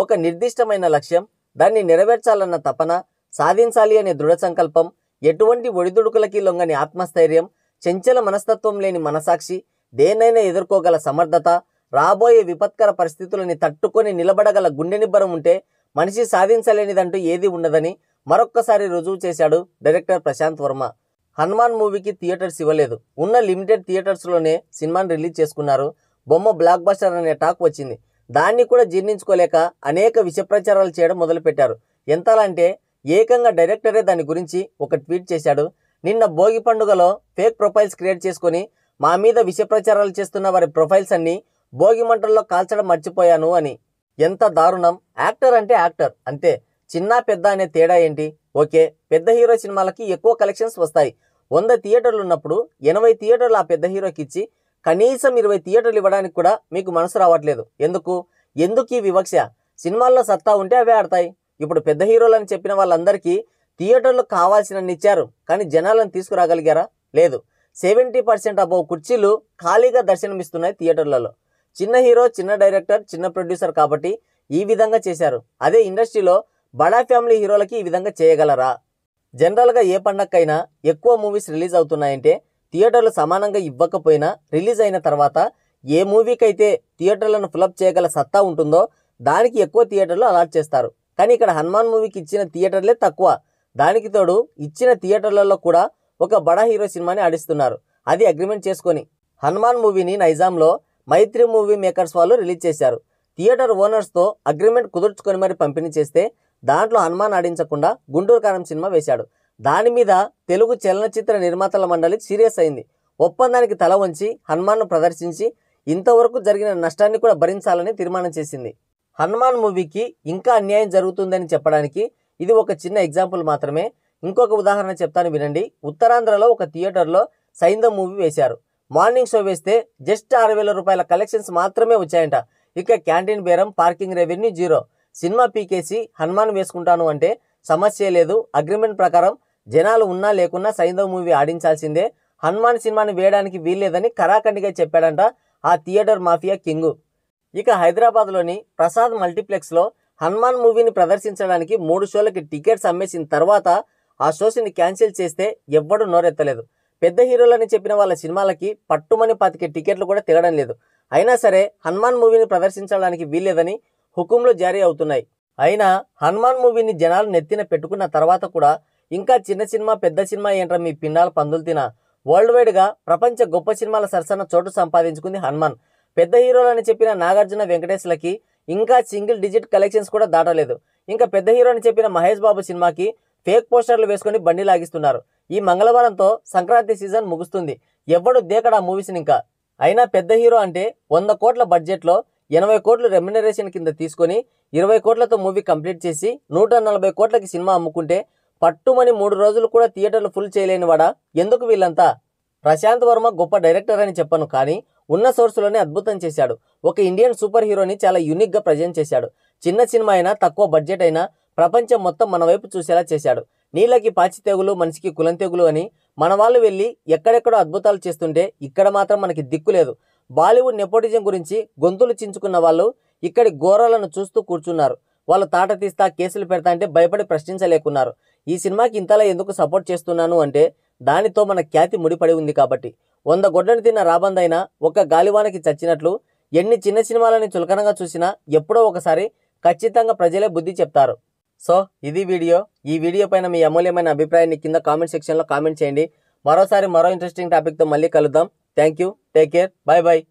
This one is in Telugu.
ఒక నిర్దిష్టమైన లక్ష్యం దాన్ని నెరవేర్చాలన్న తపన సాధించాలి అనే దృఢ సంకల్పం ఎటువంటి ఒడిదుడుకులకి లొంగని ఆత్మస్థైర్యం చెంచల మనస్తత్వం లేని మనసాక్షి దేనైనా ఎదుర్కోగల సమర్థత రాబోయే విపత్కర పరిస్థితులని తట్టుకొని నిలబడగల గుండె నిబ్బరం ఉంటే మనిషి సాధించలేనిదంటూ ఏది ఉండదని మరొక్కసారి రుజువు చేశాడు డైరెక్టర్ ప్రశాంత్ వర్మ హనుమాన్ మూవీకి థియేటర్స్ ఇవ్వలేదు ఉన్న లిమిటెడ్ థియేటర్స్లోనే సినిమాను రిలీజ్ చేసుకున్నారు బొమ్మ బ్లాక్ బస్టర్ అనే టాక్ వచ్చింది దాన్ని కూడా జీర్ణించుకోలేక అనేక ప్రచారాలు చేయడం మొదలుపెట్టారు ఎంతలా అంటే ఏకంగా డైరెక్టరే దాని గురించి ఒక ట్వీట్ చేశాడు నిన్న భోగి పండుగలో ఫేక్ ప్రొఫైల్స్ క్రియేట్ చేసుకుని మా మీద ప్రచారాలు చేస్తున్న వారి ప్రొఫైల్స్ అన్నీ భోగి మంటల్లో కాల్చడం మర్చిపోయాను అని ఎంత దారుణం యాక్టర్ అంటే యాక్టర్ అంతే చిన్న పెద్ద అనే తేడా ఏంటి ఓకే పెద్ద హీరో సినిమాలకి ఎక్కువ కలెక్షన్స్ వస్తాయి వంద థియేటర్లు ఉన్నప్పుడు ఎనభై థియేటర్లు ఆ పెద్ద హీరోకి ఇచ్చి కనీసం ఇరవై థియేటర్లు ఇవ్వడానికి కూడా మీకు మనసు రావట్లేదు ఎందుకు ఎందుకు ఈ వివక్ష సినిమాల్లో సత్తా ఉంటే అవే ఆడతాయి ఇప్పుడు పెద్ద హీరోలని చెప్పిన వాళ్ళందరికీ థియేటర్లు కావాల్సినన్ని ఇచ్చారు కానీ జనాలను తీసుకురాగలిగారా లేదు సెవెంటీ పర్సెంట్ అబౌ కుర్చీలు ఖాళీగా దర్శనమిస్తున్నాయి థియేటర్లలో చిన్న హీరో చిన్న డైరెక్టర్ చిన్న ప్రొడ్యూసర్ కాబట్టి ఈ విధంగా చేశారు అదే ఇండస్ట్రీలో బడా ఫ్యామిలీ హీరోలకి ఈ విధంగా చేయగలరా జనరల్గా ఏ పండక్కైనా ఎక్కువ మూవీస్ రిలీజ్ అవుతున్నాయంటే థియేటర్లు సమానంగా ఇవ్వకపోయినా రిలీజ్ అయిన తర్వాత ఏ మూవీకి అయితే థియేటర్లను ఫిలప్ చేయగల సత్తా ఉంటుందో దానికి ఎక్కువ థియేటర్లు అలాట్ చేస్తారు కానీ ఇక్కడ హనుమాన్ మూవీకి ఇచ్చిన థియేటర్లే తక్కువ దానికి తోడు ఇచ్చిన థియేటర్లలో కూడా ఒక బడా హీరో సినిమాని ఆడిస్తున్నారు అది అగ్రిమెంట్ చేసుకొని హనుమాన్ మూవీని నైజాంలో మైత్రి మూవీ మేకర్స్ వాళ్ళు రిలీజ్ చేశారు థియేటర్ ఓనర్స్తో అగ్రిమెంట్ కుదుర్చుకొని మరి పంపిణీ చేస్తే దాంట్లో హనుమాన్ ఆడించకుండా గుంటూరు కారం సినిమా వేశాడు దాని మీద తెలుగు చలనచిత్ర నిర్మాతల మండలి సీరియస్ అయింది ఒప్పందానికి తల వంచి హనుమాన్ను ప్రదర్శించి ఇంతవరకు జరిగిన నష్టాన్ని కూడా భరించాలని తీర్మానం చేసింది హనుమాన్ మూవీకి ఇంకా అన్యాయం జరుగుతుందని చెప్పడానికి ఇది ఒక చిన్న ఎగ్జాంపుల్ మాత్రమే ఇంకొక ఉదాహరణ చెప్తాను వినండి ఉత్తరాంధ్రలో ఒక థియేటర్లో సైంధ మూవీ వేశారు మార్నింగ్ షో వేస్తే జస్ట్ ఆరు వేల రూపాయల కలెక్షన్స్ మాత్రమే వచ్చాయంట ఇక క్యాంటీన్ బేరం పార్కింగ్ రెవెన్యూ జీరో సినిమా పీకేసి హనుమాన్ వేసుకుంటాను అంటే సమస్య లేదు అగ్రిమెంట్ ప్రకారం జనాలు ఉన్నా లేకున్నా సైంధవ్ మూవీ ఆడించాల్సిందే హనుమాన్ సినిమాని వేయడానికి వీల్లేదని కరాఖండిగా చెప్పాడంట ఆ థియేటర్ మాఫియా కింగు ఇక హైదరాబాద్లోని ప్రసాద్ మల్టీప్లెక్స్లో హనుమాన్ మూవీని ప్రదర్శించడానికి మూడు షోలకి టికెట్స్ అమ్మేసిన తర్వాత ఆ షోస్ని క్యాన్సిల్ చేస్తే ఎవ్వడూ నోరెత్తలేదు పెద్ద హీరోలని చెప్పిన వాళ్ళ సినిమాలకి పట్టుమని పాతికే టికెట్లు కూడా తిరగడం లేదు అయినా సరే హనుమాన్ మూవీని ప్రదర్శించడానికి వీల్లేదని హుకుంలు జారీ అవుతున్నాయి అయినా హనుమాన్ మూవీని జనాలు నెత్తిన పెట్టుకున్న తర్వాత కూడా ఇంకా చిన్న సినిమా పెద్ద సినిమా ఏంట్రా మీ పిండాల పందులు తిన వరల్డ్ వైడ్గా ప్రపంచ గొప్ప సినిమాల సరసన చోటు సంపాదించుకుంది హనుమాన్ పెద్ద హీరోలని చెప్పిన నాగార్జున వెంకటేశ్లకి ఇంకా సింగిల్ డిజిట్ కలెక్షన్స్ కూడా దాటలేదు ఇంకా పెద్ద హీరో అని చెప్పిన మహేష్ బాబు సినిమాకి ఫేక్ పోస్టర్లు వేసుకొని బండి లాగిస్తున్నారు ఈ మంగళవారంతో సంక్రాంతి సీజన్ ముగుస్తుంది ఎవ్వడు ఆ మూవీస్ని ఇంకా అయినా పెద్ద హీరో అంటే వంద కోట్ల బడ్జెట్లో ఎనభై కోట్లు రెమ్యునరేషన్ కింద తీసుకొని ఇరవై కోట్లతో మూవీ కంప్లీట్ చేసి నూట నలభై కోట్లకి సినిమా అమ్ముకుంటే పట్టుమని మూడు రోజులు కూడా థియేటర్లు ఫుల్ చేయలేనివాడా ఎందుకు వీళ్ళంతా ప్రశాంత్ వర్మ గొప్ప డైరెక్టర్ అని చెప్పను కానీ ఉన్న సోర్సులోనే అద్భుతం చేశాడు ఒక ఇండియన్ సూపర్ హీరోని చాలా యూనిక్గా ప్రజెంట్ చేశాడు చిన్న సినిమా అయినా తక్కువ బడ్జెట్ అయినా ప్రపంచం మొత్తం మన వైపు చూసేలా చేశాడు నీళ్ళకి పాచి తెగులు మనిషికి కులం తెగులు అని మన వాళ్ళు వెళ్ళి ఎక్కడెక్కడో అద్భుతాలు చేస్తుంటే ఇక్కడ మాత్రం మనకి దిక్కు లేదు బాలీవుడ్ నెపోటిజం గురించి గొంతులు చించుకున్న వాళ్ళు ఇక్కడి ఘోరాలను చూస్తూ కూర్చున్నారు వాళ్ళ తాట తీస్తా కేసులు పెడతా అంటే భయపడి ప్రశ్నించలేకున్నారు ఈ సినిమాకి ఇంతలా ఎందుకు సపోర్ట్ చేస్తున్నాను అంటే దానితో మన ఖ్యాతి ముడిపడి ఉంది కాబట్టి వంద గొడ్డను తిన్న రాబందైనా ఒక్క గాలివానకి చచ్చినట్లు ఎన్ని చిన్న సినిమాలని చులకనగా చూసినా ఎప్పుడో ఒకసారి ఖచ్చితంగా ప్రజలే బుద్ధి చెప్తారు సో ఇది వీడియో ఈ వీడియో పైన మీ అమూల్యమైన అభిప్రాయాన్ని కింద కామెంట్ సెక్షన్లో కామెంట్ చేయండి మరోసారి మరో ఇంట్రెస్టింగ్ టాపిక్తో మళ్ళీ కలుద్దాం thank you take care bye bye